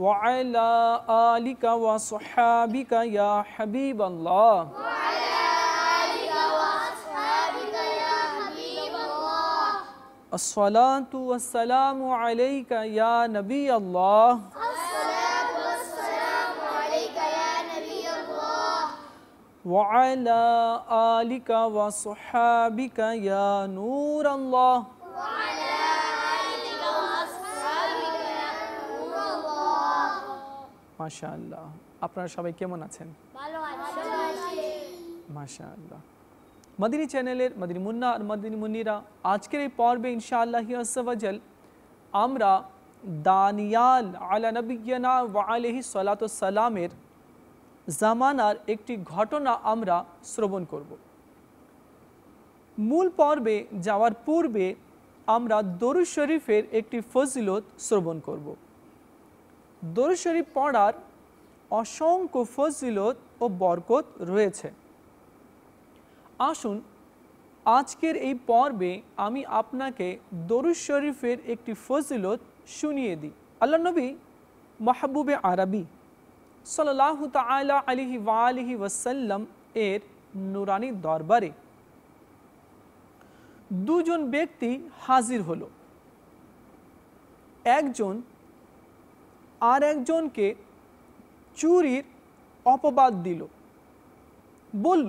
وعلى آلك وصحابك يا حبيب الله وعلى آلك وصحابك يا حبيب الله الصلاة والسلام عليك يا نبي الله الصلاة والسلام عليك يا نبي الله وعلى آلك وصحابك يا نور الله মাশাআল্লাহ আপনারা সবাই কেমন আছেন মাশাআল্লাহ মদিনী চ্যানেলের মদিনী মুন্না আর মদিনী মুন্নিরা আজকের এই পর্বে ইনশাআল্লাহ আসাল আমরা দানিয়াল আলা নবীনা ওয়া আলহি সালামের জামানার একটি ঘটনা আমরা শ্রবণ করব মূল পর্বে যাওয়ার পূর্বে আমরা দরু শরীফের একটি ফজিলত শ্রবণ করব দরুশরী পড়ার অসংখ্য ফজিলত ও বরকত রয়েছে আসুন আজকের এই পর্বে আমি আপনাকে দরুদ শরীফের একটি ফজিলত শুনিয়ে দিই আল্লাহ নবী মাহবুবে আরবি সাল্লাহ তালা আলিহি ওয়ালিহি ওয়াসাল্লাম এর নুরানি দরবারে দুজন ব্যক্তি হাজির হলো একজন আর একজনকে চুরির অপবাদ দিল বলল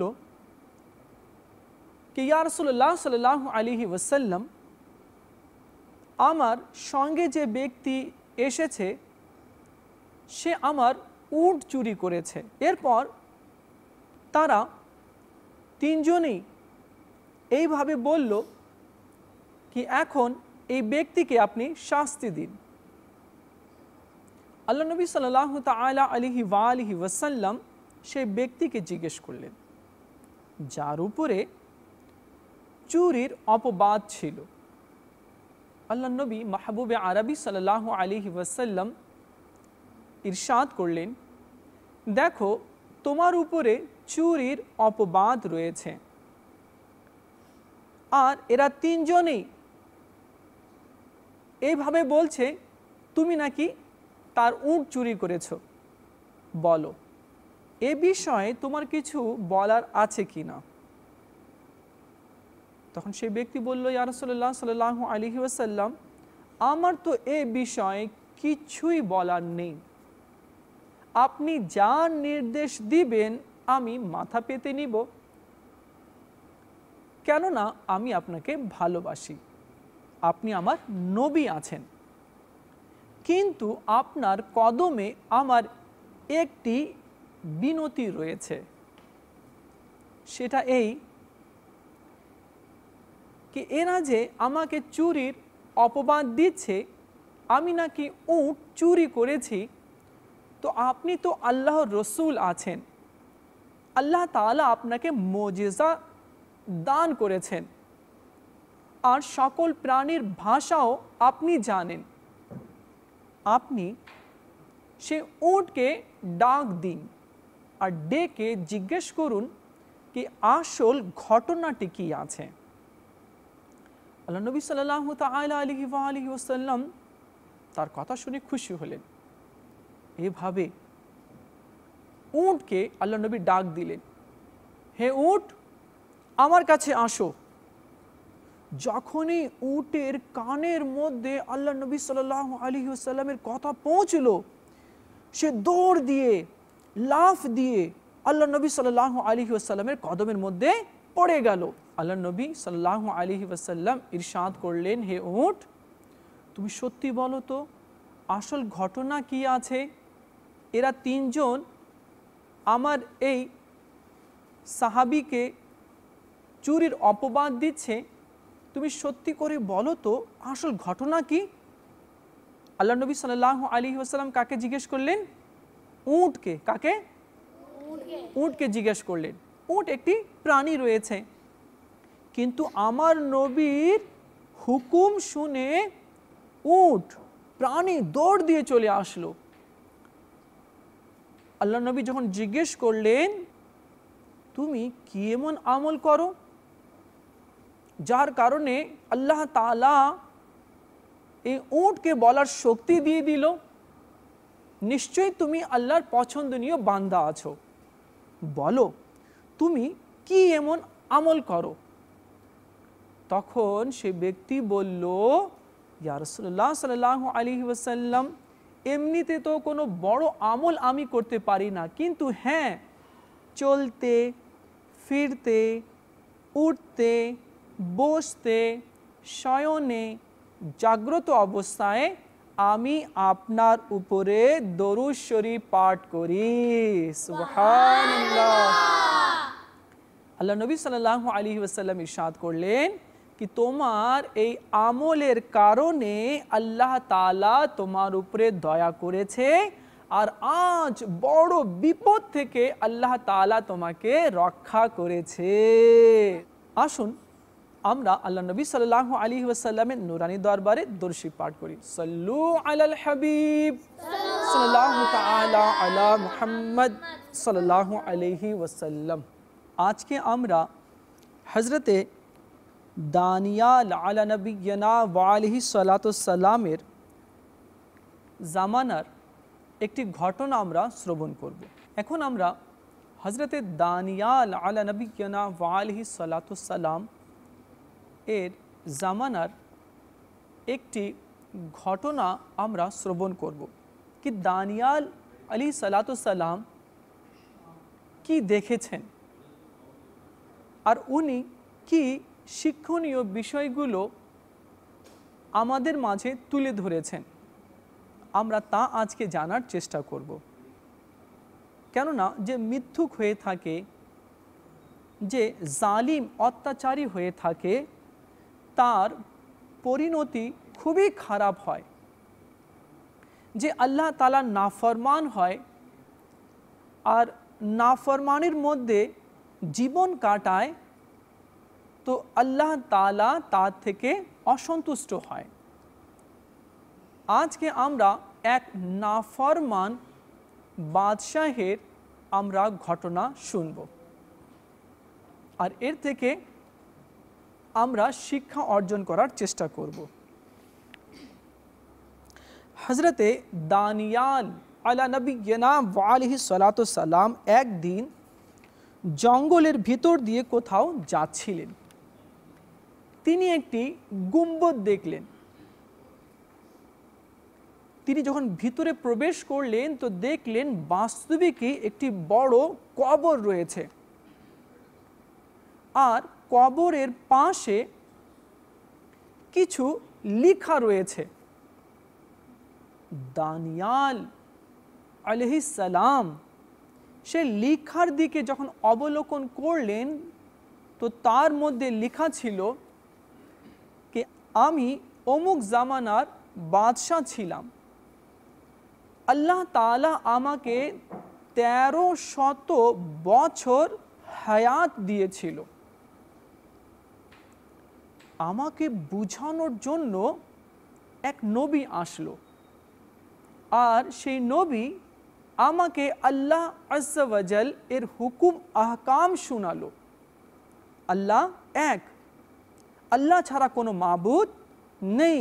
কি ইয়ারসুল্লাহ সাল্লাহ আলিহি ওয়াসাল্লাম আমার সঙ্গে যে ব্যক্তি এসেছে সে আমার উট চুরি করেছে এরপর তারা তিনজনেই এইভাবে বলল কি এখন এই ব্যক্তিকে আপনি শাস্তি দিন আল্লাহ নবী সাল্লাহ তালা আলিহি ওয়া আলিহি ওয়াসাল্লাম সেই ব্যক্তিকে জিজ্ঞেস করলেন যার উপরে চুরির অপবাদ ছিল আল্লাহ নবী মাহবুবে আরবি সাল্লাহ আলিহি ওয়াসাল্লাম ইরশাদ করলেন দেখো তোমার উপরে চুরির অপবাদ রয়েছে আর এরা তিনজনেই এইভাবে বলছে তুমি নাকি তার উঁট চুরি করেছ বলো এ বিষয়ে তোমার কিছু বলার আছে কি না তখন সেই ব্যক্তি বলল ইয়ারসল্লাহ সাল আলহি ওসাল্লাম আমার তো এ বিষয়ে কিছুই বলার নেই আপনি যা নির্দেশ দিবেন আমি মাথা পেতে নিব কেননা আমি আপনাকে ভালোবাসি আপনি আমার নবী আছেন কিন্তু আপনার কদমে আমার একটি বিনতি রয়েছে সেটা এই কি এরা যে আমাকে চুরির অপবাদ দিচ্ছে আমি নাকি উট চুরি করেছি তো আপনি তো আল্লাহ রসুল আছেন আল্লাহ তালা আপনাকে মজেজা দান করেছেন আর সকল প্রাণীর ভাষাও আপনি জানেন আপনি সে উটকে ডাক দিন আর ডেকে জিজ্ঞেস করুন কি আসল ঘটনাটি কি আছে আল্লাহ নবী সাল্লাহ তালা আলহি আলহি ওসাল্লাম তার কথা শুনে খুশি হলেন এভাবে উঁটকে আল্লাহ নবী ডাক দিলেন হে উঁট আমার কাছে আসো যখনই উটের কানের মধ্যে আল্লাহ নবী সাল আলী সাল্লামের কথা পৌঁছল সে দৌড় দিয়ে লাফ দিয়ে আল্লাহ নবী সাল আলী আসাল্লামের কদমের মধ্যে পড়ে গেল আল্লাহ নবী সাল্লাহ আলী ওয়াসাল্লাম ইরশাদ করলেন হে উট তুমি সত্যি বলো তো আসল ঘটনা কি আছে এরা তিনজন আমার এই সাহাবিকে চুরির অপবাদ দিচ্ছে তুমি সত্যি করে বলো তো আসল ঘটনা কি আল্লাহ নবী সাল্লাহ আলী আসালাম কাকে জিজ্ঞেস করলেন উঁটকে কাকে উঁটকে জিজ্ঞেস করলেন উঁট একটি প্রাণী রয়েছে কিন্তু আমার নবীর হুকুম শুনে উঁট প্রাণী দৌড় দিয়ে চলে আসলো আল্লাহ নবী যখন জিজ্ঞেস করলেন তুমি কি এমন আমল করো যার কারণে আল্লাহ তালা এই উঁটকে বলার শক্তি দিয়ে দিল নিশ্চয়ই তুমি আল্লাহর পছন্দনীয় বান্দা আছো বলো তুমি কি এমন আমল করো তখন সে ব্যক্তি বলল ইয়ারসুল্লাহ সাল্লাহ আলী ওসাল্লাম এমনিতে তো কোনো বড় আমল আমি করতে পারি না কিন্তু হ্যাঁ চলতে ফিরতে উঠতে বসতে শয়নে জাগ্রত অবস্থায় আমি আপনার উপরে দরুশ্বরী পাঠ করি আল্লাহ নবী সাল্লাহ আলী ওসাল্লাম ইরশাদ করলেন কি তোমার এই আমলের কারণে আল্লাহ তালা তোমার উপরে দয়া করেছে আর আজ বড় বিপদ থেকে আল্লাহ তালা তোমাকে রক্ষা করেছে আসুন আমরা আল্লাহ নবী সাল্লাহ আলী ওয়াসাল্লামের নুরানি দরবারে দর্শি পাঠ করি সাল্লু আলাল হাবিব সাল্লাহ তালা আলা মুহাম্মদ সাল্লাহ আলহি ওয়াসাল্লাম আজকে আমরা হজরতে দানিয়াল আলা নবীনা ওয়ালিহি সালাতামের জামানার একটি ঘটনা আমরা শ্রবণ করব। এখন আমরা হজরতে দানিয়াল আলা নবীনা ওয়ালিহি সালাতাম এর জামানার একটি ঘটনা আমরা শ্রবণ করব কি দানিয়াল আলী সালাতুসাল্লাম কি দেখেছেন আর উনি কি শিক্ষণীয় বিষয়গুলো আমাদের মাঝে তুলে ধরেছেন আমরা তা আজকে জানার চেষ্টা করব কেননা যে মিথ্যুক হয়ে থাকে যে জালিম অত্যাচারী হয়ে থাকে তার পরিণতি খুবই খারাপ হয় যে আল্লাহ তালা নাফরমান হয় আর নাফরমানের মধ্যে জীবন কাটায় তো আল্লাহ তালা তার থেকে অসন্তুষ্ট হয় আজকে আমরা এক নাফরমান বাদশাহের আমরা ঘটনা শুনব আর এর থেকে আমরা শিক্ষা অর্জন করার চেষ্টা করব হজরতে দানিয়াল আলা নবীনা ওয়ালিহি সালাম একদিন জঙ্গলের ভিতর দিয়ে কোথাও যাচ্ছিলেন তিনি একটি গুম্বদ দেখলেন তিনি যখন ভিতরে প্রবেশ করলেন তো দেখলেন বাস্তবিকই একটি বড় কবর রয়েছে আর কবরের পাশে কিছু লিখা রয়েছে দানিয়াল আলহিসাল্লাম সে লিখার দিকে যখন অবলোকন করলেন তো তার মধ্যে লেখা ছিল কে আমি অমুক জামানার বাদশাহ ছিলাম আল্লাহ তালা আমাকে তেরো শত বছর হায়াত দিয়েছিল আমাকে বুঝানোর জন্য এক নবী আসলো আর সেই নবী আমাকে আল্লাহ আজ্জাল এর হুকুম আহকাম শুনালো আল্লাহ এক আল্লাহ ছাড়া কোনো মাবুদ নেই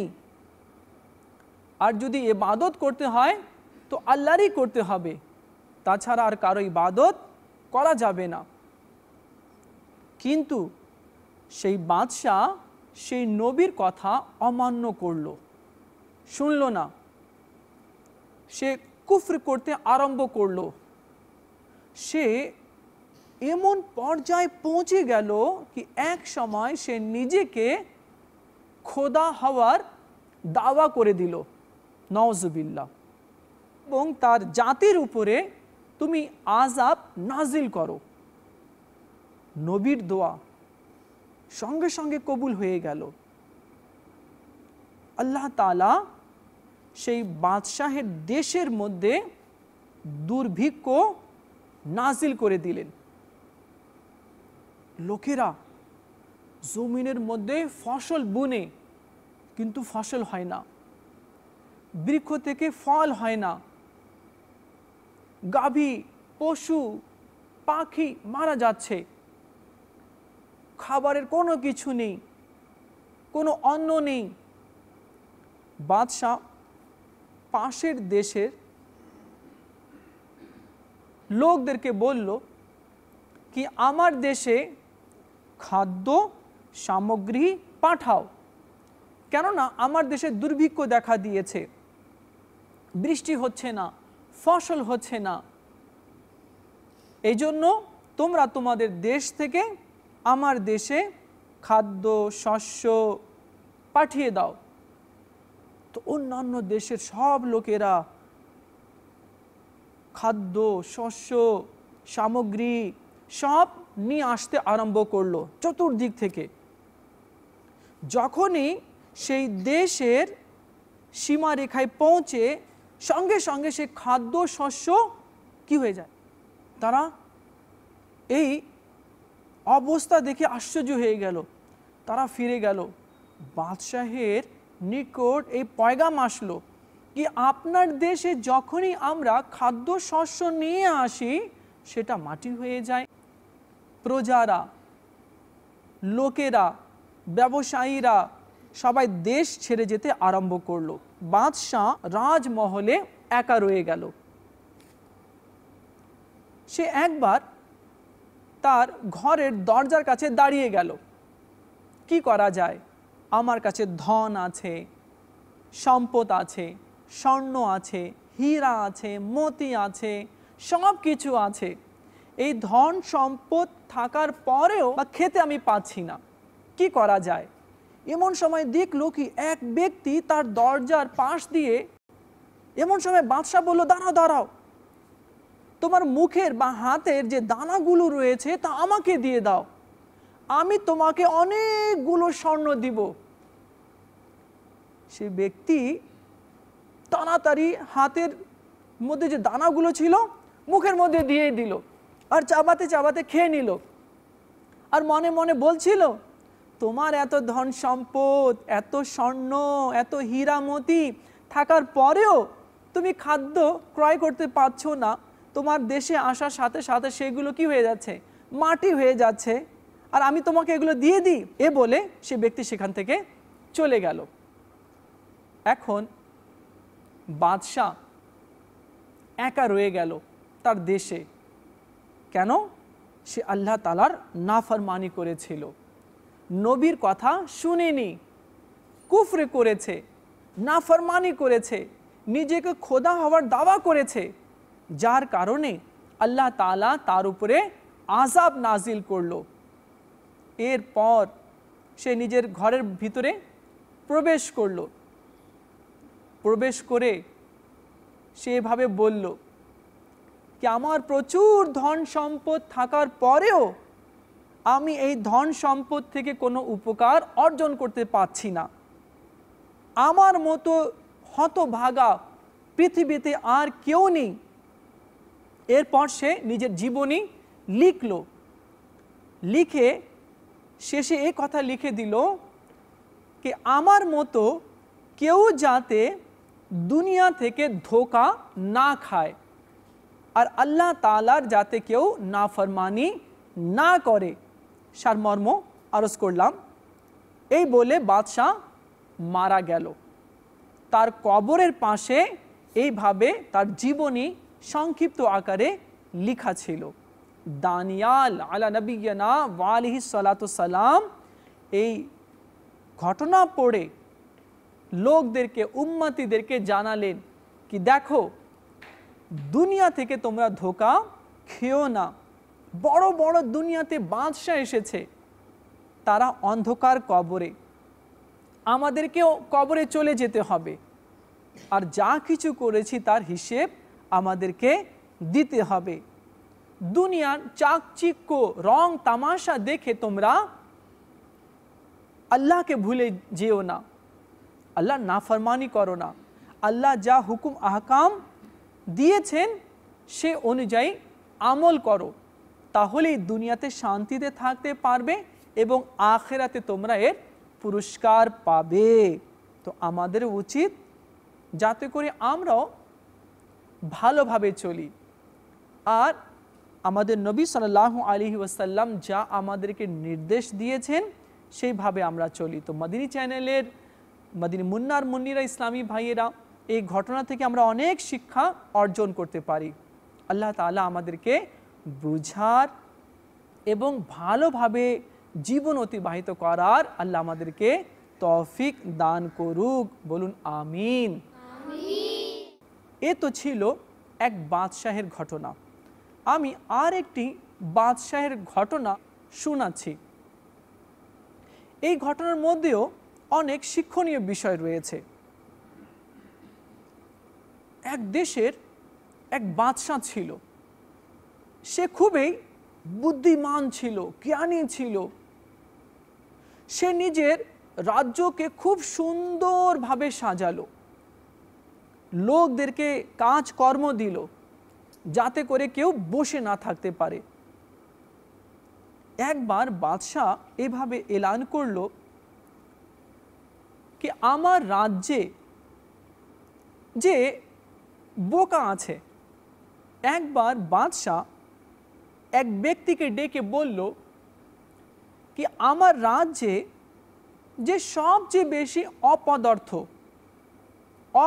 আর যদি এবাদত করতে হয় তো আল্লাহরই করতে হবে তাছাড়া আর কারো ইবাদত করা যাবে না কিন্তু সেই বাদশাহ সেই নবীর কথা অমান্য করল শুনল না সে কুফর করতে আরম্ভ করল সে এমন পর্যায়ে পৌঁছে গেল কি এক সময় সে নিজেকে খোদা হওয়ার দাওয়া করে দিল নওয়াজবিল্লা এবং তার জাতির উপরে তুমি আজাব নাজিল করো নবীর দোয়া সঙ্গে সঙ্গে কবুল হয়ে গেল আল্লাহ তালা সেই বাদশাহের দেশের মধ্যে দুর্ভিক্ষ নাজিল করে দিলেন লোকেরা জমিনের মধ্যে ফসল বুনে কিন্তু ফসল হয় না বৃক্ষ থেকে ফল হয় না গাভী পশু পাখি মারা যাচ্ছে খাবারের কোনো কিছু নেই কোনো অন্ন নেই বাদশাহ পাশের দেশের লোকদেরকে বলল কি আমার দেশে খাদ্য সামগ্রী পাঠাও কেননা আমার দেশে দুর্ভিক্ষ দেখা দিয়েছে বৃষ্টি হচ্ছে না ফসল হচ্ছে না এই জন্য তোমরা তোমাদের দেশ থেকে আমার দেশে খাদ্য শস্য পাঠিয়ে দাও তো অন্যান্য দেশের সব লোকেরা খাদ্য শস্য সামগ্রী সব নিয়ে আসতে আরম্ভ করলো চতুর্দিক থেকে যখনই সেই দেশের সীমারেখায় পৌঁছে সঙ্গে সঙ্গে সে খাদ্য শস্য কি হয়ে যায় তারা এই অবস্থা দেখে আশ্চর্য হয়ে গেল তারা ফিরে গেল বাদশাহের নিকট এই পয়গাম আসলো কি আপনার দেশে যখনই আমরা খাদ্য শস্য নিয়ে আসি সেটা মাটি হয়ে যায় প্রজারা লোকেরা ব্যবসায়ীরা সবাই দেশ ছেড়ে যেতে আরম্ভ করলো বাদশাহ রাজমহলে একা রয়ে গেল সে একবার তার ঘরের দরজার কাছে দাঁড়িয়ে গেল কি করা যায় আমার কাছে ধন আছে সম্পদ আছে স্বর্ণ আছে হীরা আছে মতি আছে সব কিছু আছে এই ধন সম্পদ থাকার পরেও বা খেতে আমি পাচ্ছি না কি করা যায় এমন সময় দেখলো কি এক ব্যক্তি তার দরজার পাশ দিয়ে এমন সময় বাদশাহ বললো দাঁড়াও দাঁড়াও তোমার মুখের বা হাতের যে দানাগুলো রয়েছে তা আমাকে দিয়ে দাও আমি তোমাকে অনেকগুলো স্বর্ণ দিব সে ব্যক্তি তাড়াতাড়ি হাতের মধ্যে যে দানাগুলো ছিল মুখের মধ্যে দিয়ে দিল আর চাবাতে চাবাতে খেয়ে নিল আর মনে মনে বলছিল তোমার এত ধন সম্পদ এত স্বর্ণ এত হীরামতি থাকার পরেও তুমি খাদ্য ক্রয় করতে পারছো না তোমার দেশে আসার সাথে সাথে সেগুলো কি হয়ে যাচ্ছে মাটি হয়ে যাচ্ছে আর আমি তোমাকে এগুলো দিয়ে দিই এ বলে সে ব্যক্তি সেখান থেকে চলে গেল এখন বাদশাহ একা রয়ে গেল তার দেশে কেন সে আল্লাহ তালার নাফরমানি করেছিল নবীর কথা শুনেনি কুফরে করেছে নাফরমানি করেছে নিজেকে খোদা হওয়ার দাওয়া করেছে যার কারণে আল্লাহ তালা তার উপরে আজাব নাজিল করল এরপর সে নিজের ঘরের ভিতরে প্রবেশ করল প্রবেশ করে সে এভাবে বলল কি আমার প্রচুর ধন সম্পদ থাকার পরেও আমি এই ধন সম্পদ থেকে কোনো উপকার অর্জন করতে পারছি না আমার মতো হতভাগা পৃথিবীতে আর কেউ নেই এরপর সে নিজের জীবনী লিখল লিখে শেষে এ কথা লিখে দিল কি আমার মতো কেউ যাতে দুনিয়া থেকে ধোকা না খায় আর আল্লাহ তালার যাতে কেউ না ফরমানি না করে সারমর্ম আরজ করলাম এই বলে বাদশাহ মারা গেল তার কবরের পাশে এইভাবে তার জীবনী সংক্ষিপ্ত আকারে লিখা ছিল দানিয়াল আলা নবীনা ওয়ালিহি সালাম এই ঘটনা পড়ে লোকদেরকে উম্মাতিদেরকে জানালেন কি দেখো দুনিয়া থেকে তোমরা ধোকা খেও না বড় বড় দুনিয়াতে বাদশাহ এসেছে তারা অন্ধকার কবরে আমাদেরকেও কবরে চলে যেতে হবে আর যা কিছু করেছি তার হিসেব আমাদেরকে দিতে হবে দুনিয়ার চাকচিক্য রং তামাশা দেখে তোমরা আল্লাহকে ভুলে যেও না আল্লাহ না ফরমানি করো না আল্লাহ যা হুকুম আহকাম দিয়েছেন সে অনুযায়ী আমল করো তাহলেই দুনিয়াতে শান্তিতে থাকতে পারবে এবং আখেরাতে তোমরা এর পুরস্কার পাবে তো আমাদের উচিত যাতে করে আমরাও ভালোভাবে চলি আর আমাদের নবী সাল্লাহ আলী ওয়াসাল্লাম যা আমাদেরকে নির্দেশ দিয়েছেন সেইভাবে আমরা চলি তো মাদিনী চ্যানেলের মাদিনী মুন্নার মুন্নিরা ইসলামী ভাইয়েরা এই ঘটনা থেকে আমরা অনেক শিক্ষা অর্জন করতে পারি আল্লাহ তালা আমাদেরকে বুঝার এবং ভালোভাবে জীবন অতিবাহিত করার আল্লাহ আমাদেরকে তৌফিক দান করুক বলুন আমিন আমিন এ তো ছিল এক বাদশাহের ঘটনা আমি আর একটি বাদশাহের ঘটনা শোনাচ্ছি এই ঘটনার মধ্যেও অনেক শিক্ষণীয় বিষয় রয়েছে এক দেশের এক বাদশাহ ছিল সে খুবই বুদ্ধিমান ছিল জ্ঞানী ছিল সে নিজের রাজ্যকে খুব সুন্দরভাবে সাজালো লোকদেরকে কাজকর্ম দিল যাতে করে কেউ বসে না থাকতে পারে একবার বাদশাহ এভাবে এলান করল কি আমার রাজ্যে যে বোকা আছে একবার বাদশাহ এক ব্যক্তিকে ডেকে বলল কি আমার রাজ্যে যে সবচেয়ে বেশি অপদার্থ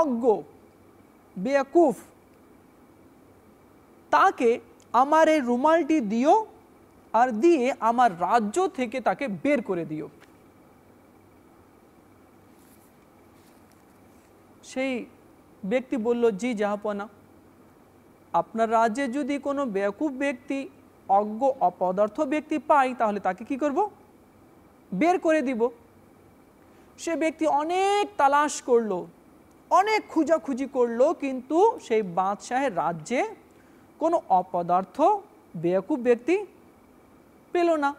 অজ্ঞ বেয়াকুফ তাকে আমার এই রুমালটি দিও আর দিয়ে আমার রাজ্য থেকে তাকে বের করে দিও সেই ব্যক্তি বলল জি জাহাপনা আপনার রাজ্যে যদি কোনো বেয়াকুফ ব্যক্তি অজ্ঞ অপদার্থ ব্যক্তি পাই তাহলে তাকে কি করব বের করে দিব সে ব্যক্তি অনেক তালাশ করলো অনেক খুঁজাখুঁজি করলো কিন্তু সেই বাদশাহের রাজ্যে কোনো অপদার্থ বেয়াকুব ব্যক্তি পেল না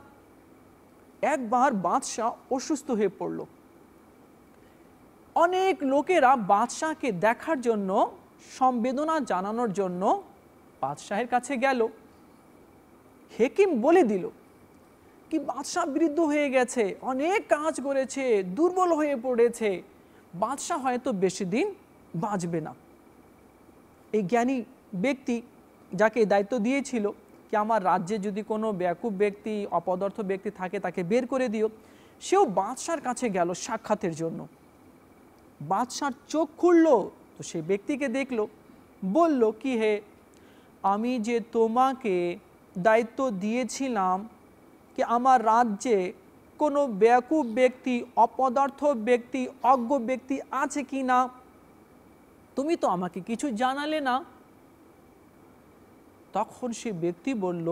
একবার বাদশাহ অসুস্থ হয়ে পড়ল অনেক লোকেরা বাদশাহকে দেখার জন্য সম্বেদনা জানানোর জন্য বাদশাহের কাছে গেল হেকিম বলে দিল কি বাদশাহ বৃদ্ধ হয়ে গেছে অনেক কাজ করেছে দুর্বল হয়ে পড়েছে বাদশাহ হয়তো বেশি দিন বাঁচবে না এই জ্ঞানী ব্যক্তি যাকে দায়িত্ব দিয়েছিল কি আমার রাজ্যে যদি কোনো ব্যাকুব ব্যক্তি অপদার্থ ব্যক্তি থাকে তাকে বের করে দিও সেও বাদশার কাছে গেল সাক্ষাতের জন্য বাদশার চোখ খুলল তো সে ব্যক্তিকে দেখল বলল কি হে আমি যে তোমাকে দায়িত্ব দিয়েছিলাম কি আমার রাজ্যে কোনো বেয়াকুব ব্যক্তি অপদার্থ ব্যক্তি অজ্ঞ ব্যক্তি আছে কি না তুমি তো আমাকে কিছু জানালে না তখন সে ব্যক্তি বলল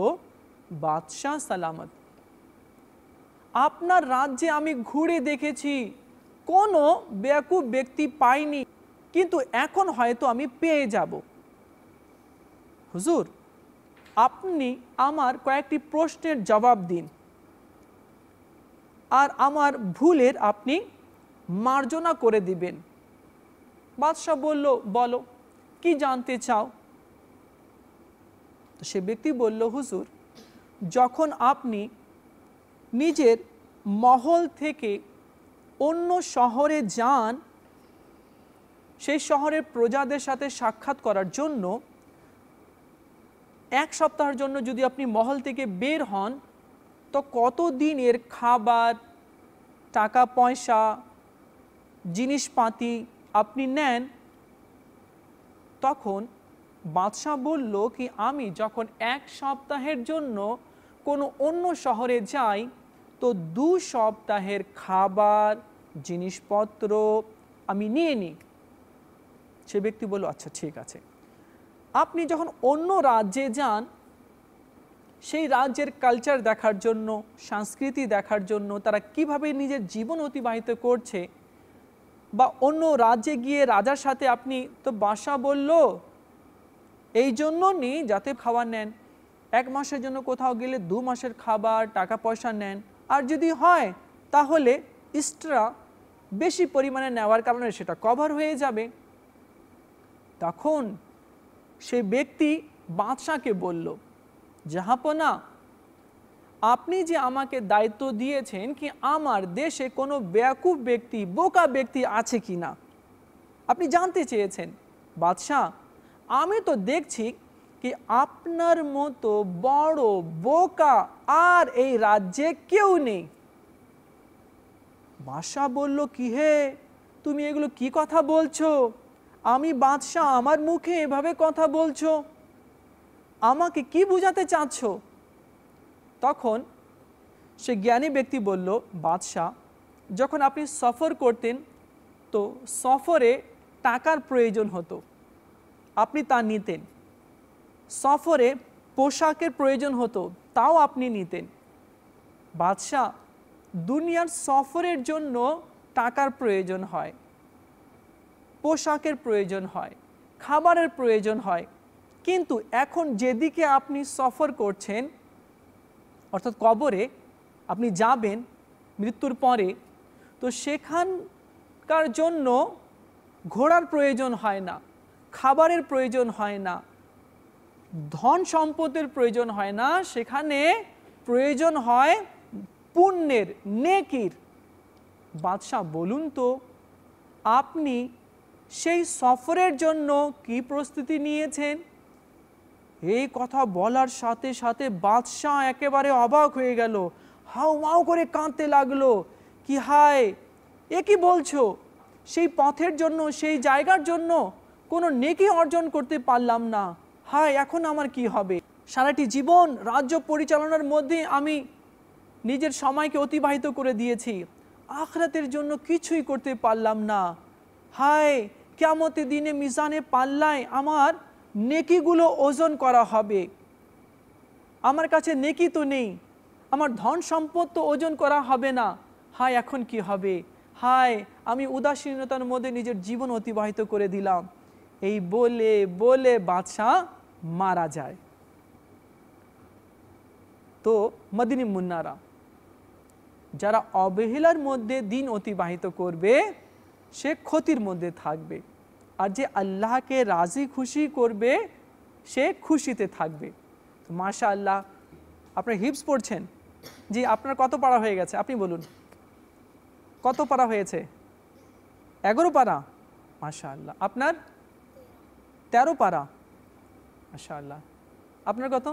বাদশাহ সালামত আপনার রাজ্যে আমি ঘুরে দেখেছি কোনো বেয়াকুব ব্যক্তি পাইনি কিন্তু এখন হয়তো আমি পেয়ে যাব হুজুর আপনি আমার কয়েকটি প্রশ্নের জবাব দিন আর আমার ভুলের আপনি মার্জনা করে দিবেন বাদশাহ বলল বলো কি জানতে চাও তো সে ব্যক্তি বলল হুজুর যখন আপনি নিজের মহল থেকে অন্য শহরে যান সেই শহরের প্রজাদের সাথে সাক্ষাৎ করার জন্য এক সপ্তাহের জন্য যদি আপনি মহল থেকে বের হন তো কত দিনের খাবার টাকা পয়সা জিনিসপাতি আপনি নেন তখন বাদশাহ বলল কি আমি যখন এক সপ্তাহের জন্য কোনো অন্য শহরে যাই তো দু সপ্তাহের খাবার জিনিসপত্র আমি নিয়ে নিই সে ব্যক্তি বলল আচ্ছা ঠিক আছে আপনি যখন অন্য রাজ্যে যান সেই রাজ্যের কালচার দেখার জন্য সংস্কৃতি দেখার জন্য তারা কিভাবে নিজের জীবন অতিবাহিত করছে বা অন্য রাজ্যে গিয়ে রাজার সাথে আপনি তো বাসা বলল এই জন্য নি যাতে খাবার নেন এক মাসের জন্য কোথাও গেলে দু মাসের খাবার টাকা পয়সা নেন আর যদি হয় তাহলে ইস্টরা বেশি পরিমাণে নেওয়ার কারণে সেটা কভার হয়ে যাবে তখন সে ব্যক্তি বাদশাকে বলল জাহাপনা আপনি যে আমাকে দায়িত্ব দিয়েছেন কি আমার দেশে কোনো ব্যাকুব ব্যক্তি বোকা ব্যক্তি আছে কি না আপনি জানতে চেয়েছেন বাদশাহ আমি তো দেখছি কি আপনার মতো বড় বোকা আর এই রাজ্যে কেউ নেই বাদশাহ বলল কি হে তুমি এগুলো কি কথা বলছো আমি বাদশাহ আমার মুখে এভাবে কথা বলছো আমাকে কি বুঝাতে চাচ্ছ তখন সে জ্ঞানী ব্যক্তি বলল বাদশাহ যখন আপনি সফর করতেন তো সফরে টাকার প্রয়োজন হতো আপনি তা নিতেন সফরে পোশাকের প্রয়োজন হতো তাও আপনি নিতেন বাদশাহ দুনিয়ার সফরের জন্য টাকার প্রয়োজন হয় পোশাকের প্রয়োজন হয় খাবারের প্রয়োজন হয় কিন্তু এখন যেদিকে আপনি সফর করছেন অর্থাৎ কবরে আপনি যাবেন মৃত্যুর পরে তো সেখানকার জন্য ঘোড়ার প্রয়োজন হয় না খাবারের প্রয়োজন হয় না ধন সম্পদের প্রয়োজন হয় না সেখানে প্রয়োজন হয় পুণ্যের নেকির বাদশাহ বলুন তো আপনি সেই সফরের জন্য কি প্রস্তুতি নিয়েছেন এই কথা বলার সাথে সাথে বাদশাহ একেবারে অবাক হয়ে গেল হাউ মাউ করে কাঁদতে লাগলো কি হায় এ কি বলছো সেই পথের জন্য সেই জায়গার জন্য কোনো নেকি অর্জন করতে পারলাম না হায় এখন আমার কি হবে সারাটি জীবন রাজ্য পরিচালনার মধ্যে আমি নিজের সময়কে অতিবাহিত করে দিয়েছি আখরাতের জন্য কিছুই করতে পারলাম না হায় কেমতে দিনে মিজানে পাল্লায় আমার নেকিগুলো ওজন করা হবে আমার কাছে নেকি তো নেই আমার ধন সম্পদ তো ওজন করা হবে না হায় এখন কি হবে হায় আমি উদাসীনতার মধ্যে নিজের জীবন অতিবাহিত করে দিলাম এই বলে বলে বাদশাহ মারা যায় তো মদিনী মুন্নারা যারা অবহেলার মধ্যে দিন অতিবাহিত করবে সে ক্ষতির মধ্যে থাকবে আর যে আল্লাহকে রাজি খুশি করবে সে খুশিতে থাকবে তো মাশা আল্লাহ আপনার হিপস পড়ছেন জি আপনার কত পাড়া হয়ে গেছে আপনি বলুন কত পাড়া হয়েছে এগারো পাড়া মাশা আল্লাহ আপনার তেরো পাড়া মাশা আল্লাহ আপনার কত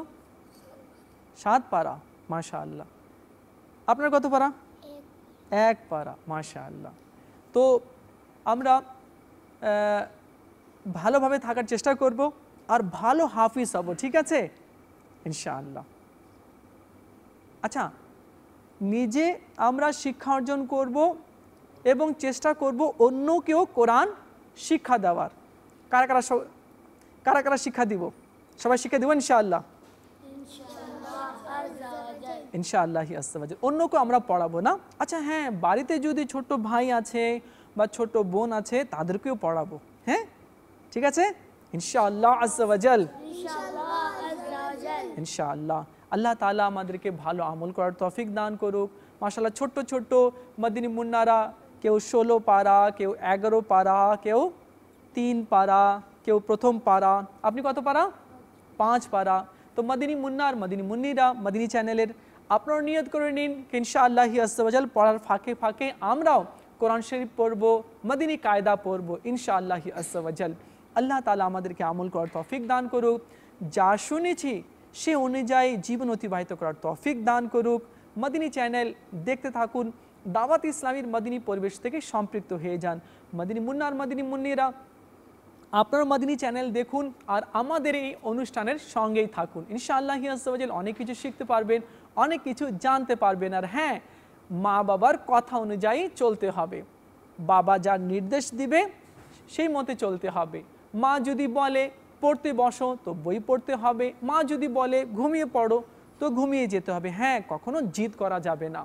সাত পাড়া মাশা আল্লাহ আপনার কত পাড়া এক পাড়া মাশা আল্লাহ তো আমরা ভালোভাবে থাকার চেষ্টা করব আর ভালো হাফিজ হব ঠিক আছে ইনশাআল্লাহ আচ্ছা নিজে আমরা শিক্ষা অর্জন করব এবং চেষ্টা করব অন্যকেও কোরআন শিক্ষা দেওয়ার কারা কারা কারা কারা শিক্ষা দিব সবাই শিক্ষা দিব ইনশাআল্লাহ ইনশাআল্লাহ অন্য অন্যকে আমরা পড়াবো না আচ্ছা হ্যাঁ বাড়িতে যদি ছোট ভাই আছে বা ছোট বোন আছে তাদেরকেও পড়াবো হ্যাঁ ঠিক আছে ইনশাআল্লাহ আজাল ইনশাআল্লাহ আল্লাহ তালা আমাদেরকে ভালো আমল করার তফিক দান করুক মাসাল্লাহ ছোট্ট ছোট্ট মদিনী মুন্নারা কেউ ষোলো পারা কেউ এগারো পারা কেউ তিন পারা কেউ প্রথম পারা আপনি কত পারা পাঁচ পারা তো মদিনী মুন্নার মদিনী মুন্নিরা মদিনী চ্যানেলের আপনারা নিয়ত করে নিন ইনশাআল্লাহি আসাল পড়ার ফাঁকে ফাঁকে আমরাও কোরআন শরীফ পড়ব মদিনী কায়দা পড়ব ইনশা আল্লাহি আসাল আল্লাহ তালা আমাদেরকে আমল করার তফিক দান করুক যা শুনেছি সে অনুযায়ী জীবন অতিবাহিত করার তফিক দান করুক মদিনী চ্যানেল দেখতে থাকুন দাওয়াত ইসলামীর মদিনী পরিবেশ থেকে সম্পৃক্ত হয়ে যান মদিনী মুন্না আর মদিনী মুন্নিরা আপনার মাদিনী চ্যানেল দেখুন আর আমাদের এই অনুষ্ঠানের সঙ্গেই থাকুন ইনশাআল্লাহ হিয়াজ অনেক কিছু শিখতে পারবেন অনেক কিছু জানতে পারবেন আর হ্যাঁ মা বাবার কথা অনুযায়ী চলতে হবে বাবা যা নির্দেশ দিবে সেই মতে চলতে হবে মা যদি বলে পড়তে বসো তো বই পড়তে হবে মা যদি বলে ঘুমিয়ে পড়ো তো ঘুমিয়ে যেতে হবে হ্যাঁ কখনো জিদ করা যাবে না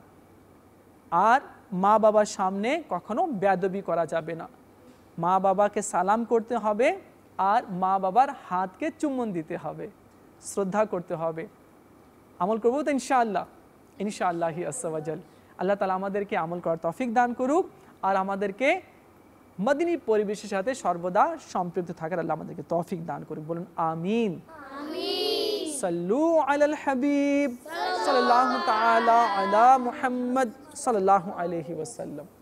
আর মা বাবার সামনে কখনো ব্যাদবি করা যাবে না মা বাবাকে সালাম করতে হবে আর মা বাবার হাতকে চুম্বন দিতে হবে শ্রদ্ধা করতে হবে আমল করবো তো ইনশাআল্লাহ ইনশাআল্লাহি আসাল আল্লাহ তালা আমাদেরকে আমল করার তফিক দান করুক আর আমাদেরকে মদিনী পরিবেশের সাথে সর্বদা সম্পৃক্ত থাকার আল্লাহ আমাদেরকে তফিক দান করুক বলুন আমিন সাল্লু আলাল হাবিব সাল্লাহ তালা আলা মুহাম্মদ সাল্লাহ আলহি ওসাল্লাম